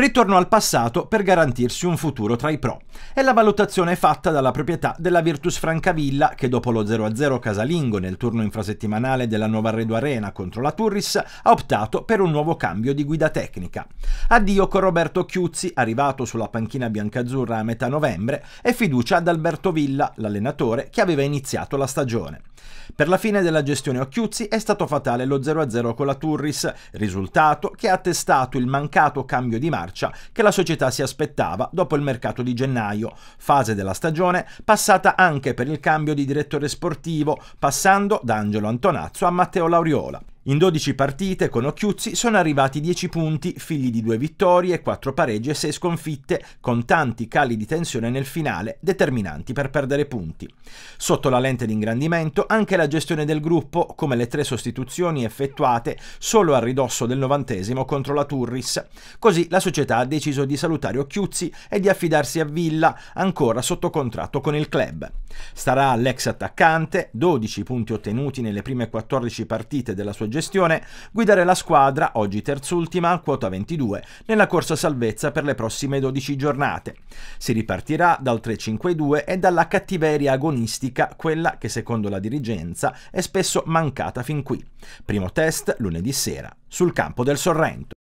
ritorno al passato per garantirsi un futuro tra i pro. È la valutazione fatta dalla proprietà della Virtus Francavilla che dopo lo 0-0 casalingo nel turno infrasettimanale della Nuova Redo Arena contro la Turris ha optato per un nuovo cambio di guida tecnica. Addio con Roberto Chiuzzi, arrivato sulla panchina biancazzurra a metà novembre, e fiducia ad Alberto Villa, l'allenatore che aveva iniziato la stagione. Per la fine della gestione Occhiuzzi è stato fatale lo 0-0 con la Turris, risultato che ha attestato il mancato cambio di marcia marcia che la società si aspettava dopo il mercato di gennaio, fase della stagione passata anche per il cambio di direttore sportivo, passando da Angelo Antonazzo a Matteo Lauriola. In 12 partite con Occhiuzzi sono arrivati 10 punti, figli di due vittorie, 4 pareggi e 6 sconfitte, con tanti cali di tensione nel finale, determinanti per perdere punti. Sotto la lente d'ingrandimento anche la gestione del gruppo, come le tre sostituzioni effettuate solo a ridosso del novantesimo contro la Turris. Così la società ha deciso di salutare Occhiuzzi e di affidarsi a Villa, ancora sotto contratto con il club. Starà all'ex attaccante, 12 punti ottenuti nelle prime 14 partite della sua gestione, guidare la squadra, oggi terzultima, a quota 22, nella corsa salvezza per le prossime 12 giornate. Si ripartirà dal 3-5-2 e dalla cattiveria agonistica, quella che secondo la dirigenza è spesso mancata fin qui. Primo test lunedì sera, sul campo del Sorrento.